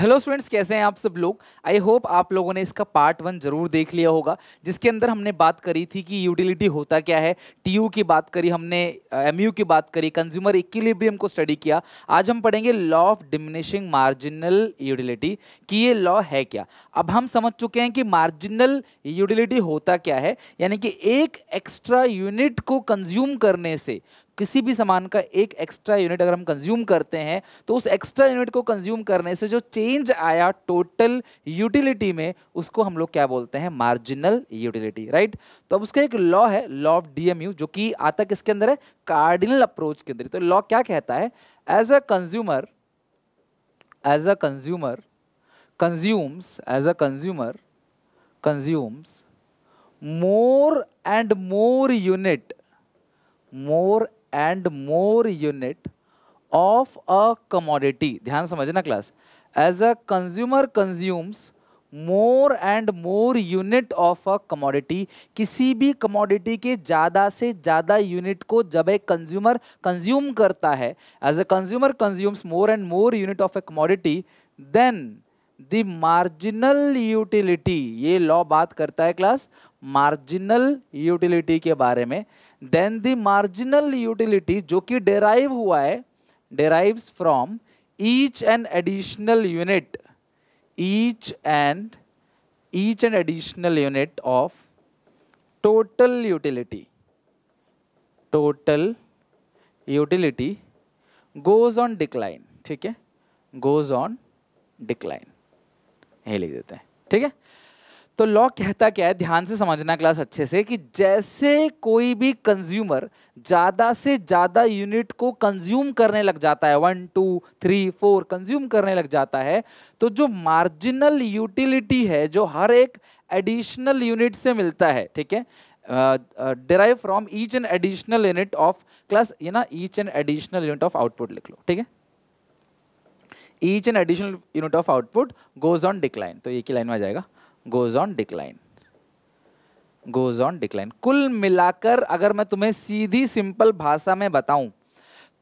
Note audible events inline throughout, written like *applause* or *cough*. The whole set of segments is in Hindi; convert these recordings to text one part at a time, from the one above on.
हेलो स्टूडेंट्स कैसे हैं आप सब लोग आई होप आप लोगों ने इसका पार्ट वन जरूर देख लिया होगा जिसके अंदर हमने बात करी थी कि यूटिलिटी होता क्या है टीयू की बात करी हमने एमयू की बात करी कंज्यूमर इक्विलिब्रियम को स्टडी किया आज हम पढ़ेंगे law of diminishing marginal utility कि ये लॉ है क्या अब हम समझ चुके हैं कि मार्जिनल यूटिलिटी होता क्या है यानी कि एक एक्स्ट्रा यूनिट को कंज्यूम करने से किसी भी सामान का एक एक्स्ट्रा यूनिट अगर हम कंज्यूम करते हैं तो उस एक्स्ट्रा यूनिट को कंज्यूम करने से जो चेंज आया टोटल यूटिलिटी में उसको हम लोग क्या बोलते हैं मार्जिनल यूटिलिटी राइट तो अब उसका एक लॉ है लॉ ऑफ डीएमयू जो कि आता किसके अंदर है कार्डिनल अप्रोच के अंदर तो लॉ क्या कहता है as a consumer as a consumer consumes as a consumer consumes more and more unit more and more unit of a commodity ध्यान समझना class as a consumer consumes more and more unit of a commodity किसी भी कमोडिटी के ज़्यादा से ज़्यादा यूनिट को जब एक कंज्यूमर कंज्यूम करता है as a consumer consumes more and more unit of a commodity then the marginal utility ये लॉ बात करता है क्लास मार्जिनल यूटिलिटी के बारे में देन द मार्जिनल यूटिलिटी जो कि डेराइव हुआ है derive from each and additional unit each and each and additional unit of total utility total utility goes on decline ठीक है गोज ऑन डिक्लाइन यही लिख देते हैं ठीक है तो लॉ कहता क्या है ध्यान से समझना क्लास अच्छे से कि जैसे कोई भी कंज्यूमर ज़्यादा से ज़्यादा यूनिट को कंज्यूम करने लग जाता है one two three four consume करने लग जाता है तो जो मार्जिनल यूटिलिटी है जो हर एक एडिशनल यूनिट से मिलता है ठीक है derive from each and additional unit of class ये ना each and additional unit of output लिख लो ठीक है each and additional unit of output goes on decline तो एक ही लाइन में आ जाएगा goes on decline goes on decline कुल मिलाकर अगर मैं तुम्हें सीधी सिंपल भाषा में बताऊं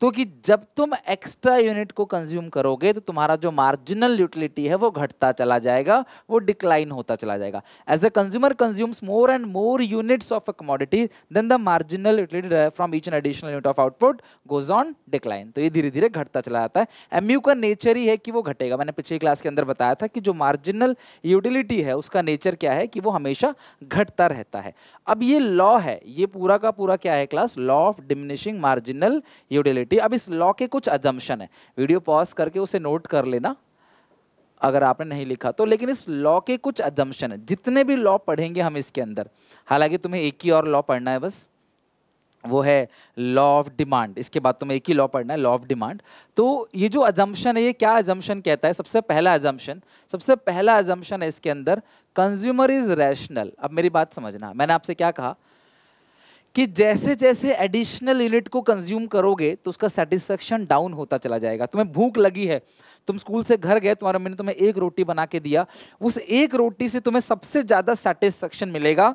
तो कि जब तुम एक्स्ट्रा यूनिट को कंज्यूम करोगे तो तुम्हारा जो मार्जिनल यूटिलिटी है वो घटता चला जाएगा वो डिक्लाइन होता चला जाएगा as a consumer consumes more and more units of a commodity then the marginal utility from each an additional unit of output goes on decline तो ये धीरे धीरे घटता चला जाता है एम का नेचर ही है कि वो घटेगा मैंने पिछली क्लास के अंदर बताया था कि जो मार्जिनल यूटिलिटी है उसका नेचर क्या है कि वो हमेशा घटता रहता है अब ये लॉ है ये पूरा का पूरा क्या है class law of diminishing marginal utility probability अब इस लॉ के कुछ अजम्पन है वीडियो पॉज करके उसे नोट कर लेना अगर आपने नहीं लिखा तो लेकिन इस लॉ के कुछ अजम्पन है जितने भी लॉ पढ़ेंगे हम इसके अंदर हालांकि तुम्हें एक ही और लॉ पढ़ना है बस वो है लॉ ऑफ डिमांड इसके बाद तुम्हें एक ही लॉ पढ़ना है लॉ ऑफ डिमांड तो ये जो अजम्पन है ये क्या अजम्पन कहता है सबसे पहला अजम्पन सबसे पहला अजम्पन है इसके अंदर कंज्यूमर इज रैशनल अब मेरी बात समझना मैंने आपसे क्या कहा कि जैसे जैसे एडिशनल यूनिट को कंज्यूम करोगे तो उसका सेटिस्फेक्शन डाउन होता चला जाएगा तुम्हें भूख लगी है तुम स्कूल से घर गए तुम्हारा मैंने तुम्हें एक रोटी बना के दिया उस एक रोटी से तुम्हें सबसे ज़्यादा सेटिस्फेक्शन मिलेगा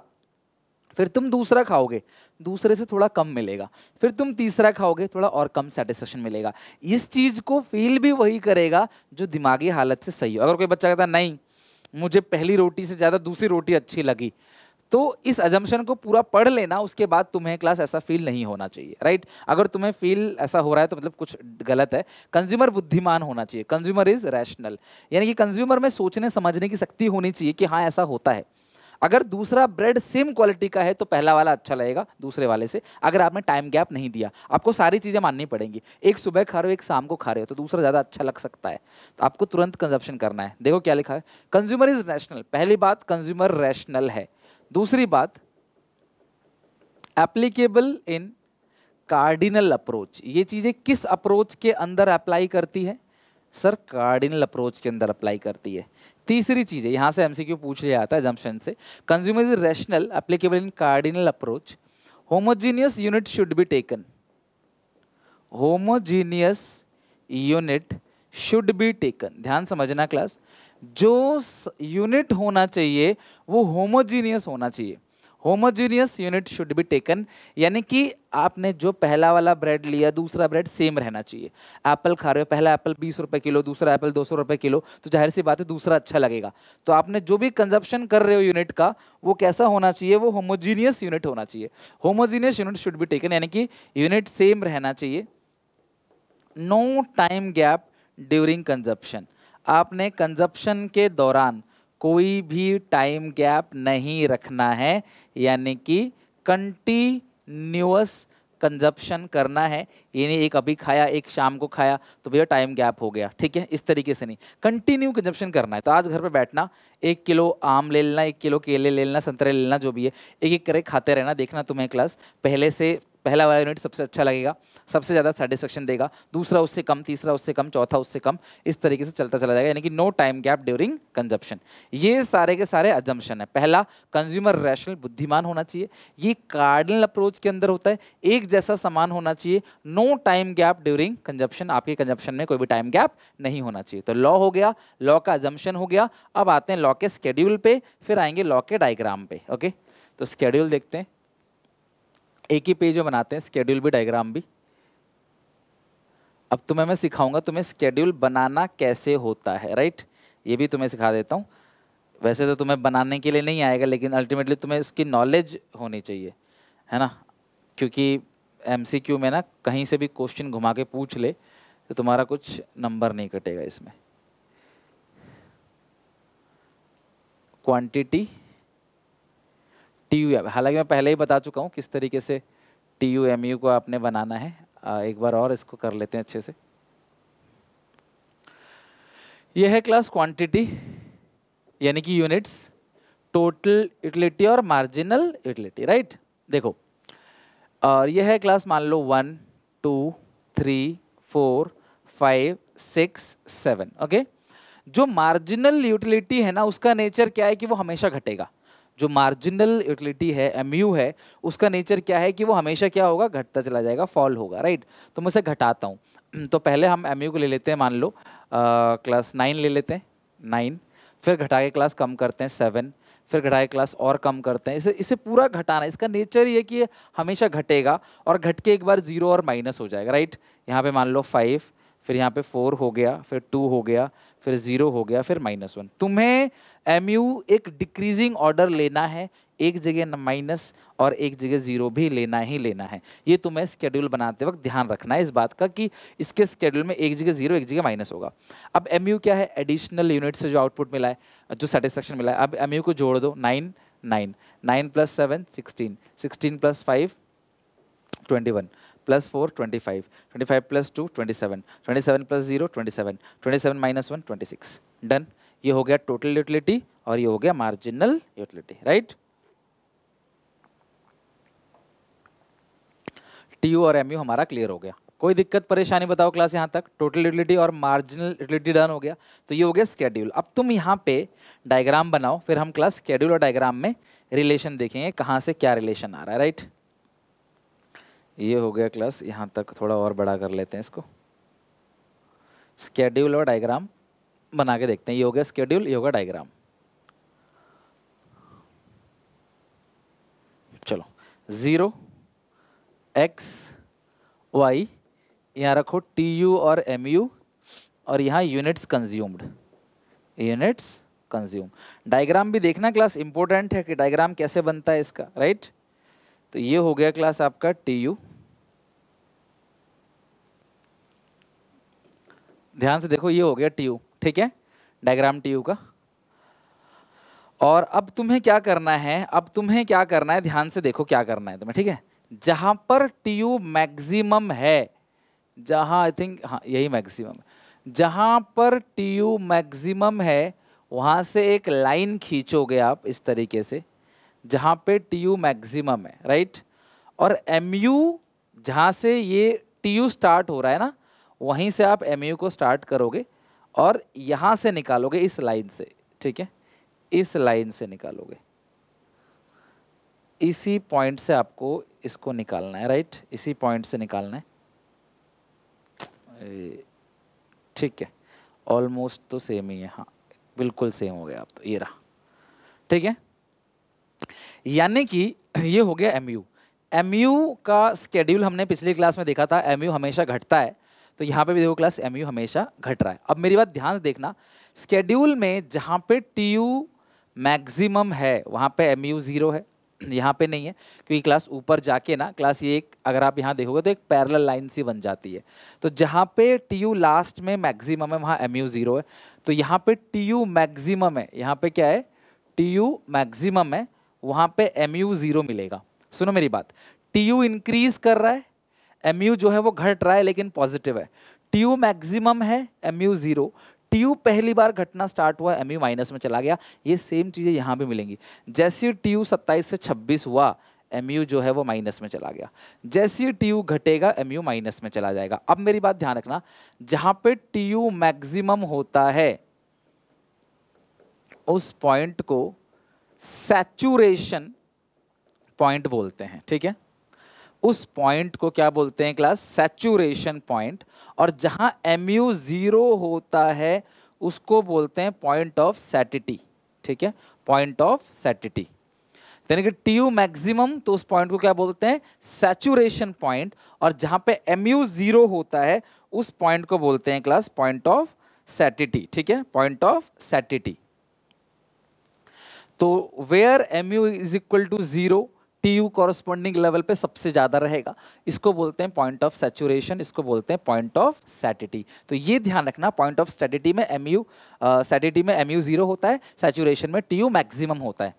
फिर तुम दूसरा खाओगे दूसरे से थोड़ा कम मिलेगा फिर तुम तीसरा खाओगे थोड़ा और कम सेटिस्फेक्शन मिलेगा इस चीज़ को फील भी वही करेगा जो दिमागी हालत से सही हो अगर कोई बच्चा कहता नहीं मुझे पहली रोटी से ज़्यादा दूसरी रोटी अच्छी लगी तो इस एजम्पन को पूरा पढ़ लेना उसके बाद तुम्हें क्लास ऐसा फील नहीं होना चाहिए राइट अगर तुम्हें फील ऐसा हो रहा है तो मतलब कुछ गलत है कंज्यूमर बुद्धिमान होना चाहिए कंज्यूमर इज रैशनल यानी कि कंज्यूमर में सोचने समझने की शक्ति होनी चाहिए कि हाँ ऐसा होता है अगर दूसरा ब्रेड सेम क्वालिटी का है तो पहला वाला अच्छा लगेगा दूसरे वाले से अगर आपने टाइम गैप नहीं दिया आपको सारी चीज़ें माननी पड़ेंगी एक सुबह खा रहे हो एक शाम को खा रहे हो तो दूसरा ज़्यादा अच्छा लग सकता है तो आपको तुरंत कंजप्शन करना है देखो क्या लिखा है कंज्यूमर इज रैशनल पहली बात कंज्यूमर रैशनल है दूसरी बात एप्लीकेबल इन कार्डिनल अप्रोच ये चीज़ें किस अप्रोच के अंदर अप्लाई करती है सर कार्डिनल अप्रोच के अंदर अप्लाई करती है तीसरी चीज़ है यहाँ से एमसीक्यू पूछ लिया जाता है जम्पशन से consumer is rational applicable in cardinal approach homogeneous unit should be taken homogeneous unit should be taken ध्यान समझना क्लास जो यूनिट होना चाहिए वो होमोजीनियस होना चाहिए homogeneous unit should be taken यानी कि आपने जो पहला वाला ब्रेड लिया दूसरा ब्रेड सेम रहना चाहिए एप्पल खा रहे हो पहला एप्पल बीस रुपए किलो दूसरा एप्पल दो सौ रुपये किलो तो जाहिर सी बात है दूसरा अच्छा लगेगा तो आपने जो भी कंजप्शन कर रहे हो यूनिट का वो कैसा होना चाहिए वो होमोजीनियस यूनिट होना चाहिए homogeneous unit should be taken यानी कि यूनिट सेम रहना चाहिए no time gap during consumption आपने कंजप्शन के दौरान कोई भी टाइम गैप नहीं रखना है यानी कि कंटिन्यूस कंजप्शन करना है यानी एक अभी खाया एक शाम को खाया तो भैया टाइम गैप हो गया ठीक है इस तरीके से नहीं कंटिन्यू कंजप्शन करना है तो आज घर पे बैठना एक किलो आम ले लेना एक किलो केले ले लेना संतरे ले लेना जो भी है एक एक करे खाते रहना देखना तुम्हें क्लास पहले से पहला वाला यूनिट सबसे अच्छा लगेगा सबसे ज़्यादा सेटिस्फेक्शन देगा दूसरा उससे कम तीसरा उससे कम चौथा उससे कम इस तरीके से चलता चला जाएगा यानी कि no time gap during consumption ये सारे के सारे अजम्पन है पहला कंज्यूमर रैशनल बुद्धिमान होना चाहिए ये कार्डनल अप्रोच के अंदर होता है एक जैसा सामान होना चाहिए no time gap during consumption आपके कंजप्शन में कोई भी टाइम गैप नहीं होना चाहिए तो लॉ हो गया लॉ का अजम्पन हो गया अब आते हैं लॉ के स्केड्यूल पे फिर आएंगे लॉ के डायग्राम पे ओके तो स्केड्यूल देखते हैं एक ही पेज में बनाते हैं स्केड्यूल भी डायग्राम भी अब तुम्हें मैं सिखाऊंगा तुम्हें स्केड्यूल बनाना कैसे होता है राइट ये भी तुम्हें सिखा देता हूँ वैसे तो तुम्हें बनाने के लिए नहीं आएगा लेकिन अल्टीमेटली तुम्हें उसकी नॉलेज होनी चाहिए है ना क्योंकि एम में ना कहीं से भी क्वेश्चन घुमा के पूछ ले तो तुम्हारा कुछ नंबर नहीं कटेगा इसमें क्वांटिटी टी यू एम हालांकि मैं पहले ही बता चुका हूँ किस तरीके से टी यू एम यू को आपने बनाना है एक बार और इसको कर लेते हैं अच्छे से यह है क्लास क्वांटिटी यानी कि यूनिट्स टोटल यूटिलिटी और मार्जिनल यूटिलिटी राइट देखो और यह है क्लास मान लो one two three four five six seven okay जो मार्जिनल यूटिलिटी है ना उसका नेचर क्या है कि वो हमेशा घटेगा जो मार्जिनल यूटिलिटी है एम है उसका नेचर क्या है कि वो हमेशा क्या होगा घटता चला जाएगा फॉल होगा राइट तो मैं उसे घटाता हूँ *clears throat* तो पहले हम एम को ले लेते हैं मान लो क्लास नाइन ले लेते हैं नाइन फिर घटा के क्लास कम करते हैं सेवन फिर घटा के क्लास और कम करते हैं इसे इसे पूरा घटाना इसका नेचर ये कि ये हमेशा घटेगा और घट के एक बार जीरो और माइनस हो जाएगा राइट यहाँ पे मान लो फाइव फिर यहाँ पे फोर हो गया फिर टू हो गया फिर ज़ीरो हो गया फिर माइनस वन तुम्हें एम यू एक डिक्रीजिंग ऑर्डर लेना है एक जगह माइनस और एक जगह ज़ीरो भी लेना ही लेना है ये तुम्हें स्केड्यूल बनाते वक्त ध्यान रखना है इस बात का कि इसके स्केड्यूल में एक जगह ज़ीरो एक जगह माइनस होगा अब एम क्या है एडिशनल यूनिट से जो आउटपुट मिला है जो सेटिस्फेक्शन मिला है अब एम को जोड़ दो nine nine nine plus seven sixteen sixteen plus five twenty one plus four twenty five twenty five plus two twenty seven twenty seven plus zero twenty seven twenty seven minus one twenty six done ये हो गया टोटल यूटिलिटी और ये हो गया मार्जिनल यूटिलिटी राइट टी और एम हमारा क्लियर हो गया कोई दिक्कत परेशानी बताओ क्लास यहाँ तक टोटल यूटिलिटी और मार्जिनल यूटिलिटी डन हो गया तो ये हो गया स्केड्यूल अब तुम यहाँ पे डायग्राम बनाओ फिर हम क्लास स्केड्यूल और डायग्राम में रिलेशन देखेंगे कहाँ से क्या रिलेशन आ रहा है राइट ये हो गया क्लास यहाँ तक थोड़ा और बड़ा कर लेते हैं इसको स्केड्यूल और डायग्राम बना के देखते हैं ये हो गया स्केड्यूल ये होगा डायग्राम चलो ज़ीरो एक्स वाई यहाँ रखो टी यू और एम यू और यहाँ units consumed units consume diagram भी देखना क्लास इंपॉर्टेंट है कि डायग्राम कैसे बनता है इसका राइट right? तो ये हो गया क्लास आपका टी यू ध्यान से देखो ये हो गया टी ठीक है डायग्राम टी का और अब तुम्हें क्या करना है अब तुम्हें क्या करना है ध्यान से देखो क्या करना है तुम्हें ठीक है जहाँ पर टी मैक्सिमम है जहाँ आई थिंक हाँ यही मैक्सिमम है जहाँ पर टी मैक्सिमम है वहाँ से एक लाइन खींचोगे आप इस तरीके से जहाँ पे टी मैक्सिमम है राइट और एम यू जहाँ से ये टी स्टार्ट हो रहा है ना वहीं से आप एम को स्टार्ट करोगे और यहाँ से निकालोगे इस लाइन से ठीक है इस लाइन से निकालोगे इसी पॉइंट से आपको इसको निकालना है राइट इसी पॉइंट से निकालना है ठीक है ऑलमोस्ट तो सेम ही है हाँ बिल्कुल सेम हो गया आप तो ये रहा ठीक है यानी कि *clears throat* ये हो गया एम यू का स्केड्यूल हमने पिछली क्लास में देखा था एम यू हमेशा घटता है तो यहाँ पे भी देखो क्लास एम हमेशा घट रहा है अब मेरी बात ध्यान से देखना स्केड्यूल में जहाँ पे टी यू मैक्सिमम है वहाँ पे एम यू ज़ीरो है यहाँ पे नहीं है क्योंकि क्लास ऊपर जाके ना क्लास ये एक अगर आप यहाँ देखोगे तो एक पैरल लाइन सी बन जाती है तो जहाँ पे टी यू लास्ट में मैक्सिमम है वहाँ एम यू ज़ीरो है तो यहाँ पे टी यू मैक्सिमम है यहाँ पे क्या है टी यू मैक्सिमम है वहाँ पे एम यू ज़ीरो मिलेगा सुनो मेरी बात टी यू इंक्रीज़ कर रहा है एम जो है वो घट रहा है लेकिन पॉजिटिव है टी यू मैक्सिमम है M U zero T U पहली बार घटना स्टार्ट हुआ एम यू माइनस में चला गया ये सेम चीज़ें यहाँ भी मिलेंगी जैसे टी यू सत्ताईस से छब्बीस हुआ एम यू जो है वो माइनस में चला गया जैसे ही टी यू घटेगा एम यू माइनस में चला जाएगा अब मेरी बात ध्यान रखना जहाँ पे टी यू मैक्सिमम होता है उस पॉइंट को सैचुरेशन पॉइंट बोलते हैं ठीक है उस पॉइंट को क्या बोलते हैं क्लास सेचुरेशन पॉइंट और जहां एम यू ज़ीरो होता है उसको बोलते हैं पॉइंट ऑफ सैटिटी ठीक है पॉइंट ऑफ सैटिटी यानी कि टी यू मैक्सिमम तो उस पॉइंट को क्या बोलते हैं सैचुरेशन पॉइंट और जहां पे एम यू ज़ीरो होता है उस पॉइंट को बोलते हैं क्लास पॉइंट ऑफ सैटिटी ठीक है पॉइंट ऑफ सैटिटी तो where M U is equal to zero T U corresponding level पे सबसे ज़्यादा रहेगा इसको बोलते हैं पॉइंट ऑफ सेचुरेशन इसको बोलते हैं पॉइंट ऑफ सैटिटी तो ये ध्यान रखना पॉइंट ऑफ स्टेटिटी में एम यू सैटिटी में एम यू जीरो होता है सैचुरेशन में टी यू मैक्सिमम होता है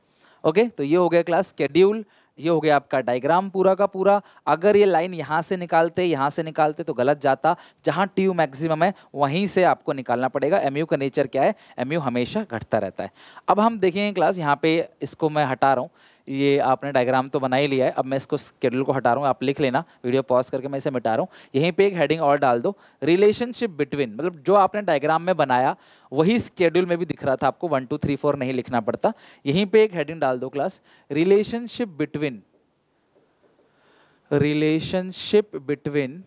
ओके okay? तो ये हो गया क्लास स्केड्यूल ये हो गया आपका डायग्राम पूरा का पूरा अगर ये लाइन यहाँ से निकालते यहाँ से निकालते तो गलत जाता जहाँ टी यू मैक्सिमम है वहीं से आपको निकालना पड़ेगा एम यू का नेचर क्या है एम यू हमेशा घटता रहता है अब हम देखेंगे क्लास यहाँ पे इसको मैं हटा रहा हूँ ये आपने डायग्राम तो बना ही लिया है अब मैं इसको स्केड्यूल को हटा रहा हूँ आप लिख लेना वीडियो पॉज करके मैं इसे मिटा रहा हूँ यहीं पे एक हेडिंग और डाल दो रिलेशनशिप बिटवीन मतलब जो आपने डायग्राम में बनाया वही स्केड्यूल में भी दिख रहा था आपको वन टू थ्री फोर नहीं लिखना पड़ता यहीं पर एक हेडिंग डाल दो class relationship between relationship between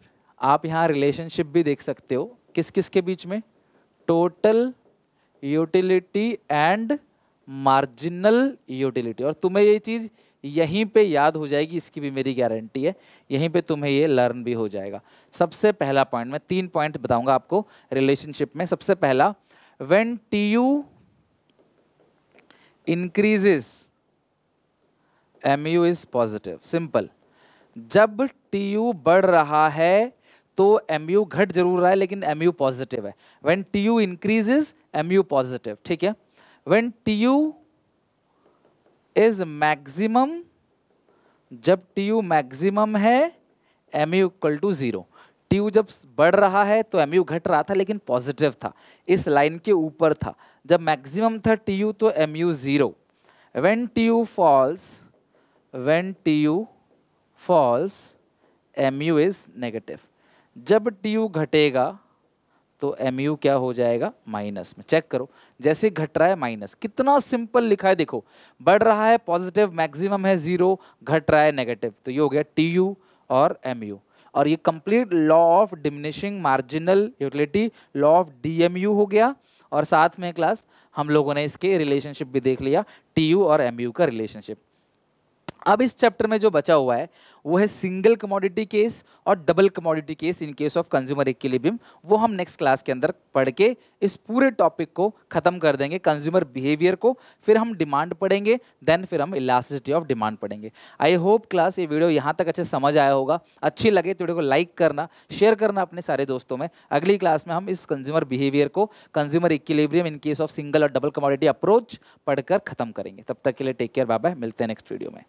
आप यहाँ रिलेशनशिप भी देख सकते हो किस किस के बीच में total utility and marginal utility और तुम्हें ये चीज़ यहीं पे याद हो जाएगी इसकी भी मेरी गारंटी है यहीं पे तुम्हें ये लर्न भी हो जाएगा सबसे पहला पॉइंट मैं तीन पॉइंट बताऊंगा आपको रिलेशनशिप में सबसे पहला when T U increases M U is positive simple जब टी यू बढ़ रहा है तो एम यू घट जरूर रहा है लेकिन एम यू पॉजिटिव है when T U increases M U positive ठीक है when tu is maximum जब टी यू मैक्सिमम है M U equal to zero T U जब बढ़ रहा है तो एम यू घट रहा था लेकिन पॉजिटिव था इस लाइन के ऊपर था जब मैक्सिमम था टी यू तो M U zero when T U falls when T U falls M U is negative जब टी यू घटेगा तो एम यू क्या हो जाएगा माइनस में चेक करो जैसे घट रहा है माइनस कितना सिंपल लिखा है देखो बढ़ रहा है पॉजिटिव मैक्सिमम है जीरो घट रहा है नेगेटिव तो ये हो गया टी यू और एम यू और ये complete law of diminishing marginal utility law of DMU हो गया और साथ में क्लास हम लोगों ने इसके रिलेशनशिप भी देख लिया टी यू और एम यू का रिलेशनशिप अब इस चैप्टर में जो बचा हुआ है वो है सिंगल कमोडिटी केस और double commodity case in case of consumer equilibrium वो हम नेक्स्ट क्लास के अंदर पढ़ के इस पूरे टॉपिक को खत्म कर देंगे कंज्यूमर बिहेवियर को फिर हम डिमांड पढ़ेंगे देन फिर हम इलास्टिसिटी ऑफ डिमांड पढ़ेंगे आई होप क्लास ये वीडियो यहाँ तक अच्छे समझ आया होगा अच्छी लगे तो वीडियो को लाइक करना शेयर करना अपने सारे दोस्तों में अगली क्लास में हम इस कंज्यूमर बिहेवियर को consumer equilibrium in case of single और डबल कमोडिटी अप्रोच पढ़कर खत्म करेंगे तब तक के लिए टेक केयर बाय बाय मिलते हैं नेक्स्ट वीडियो में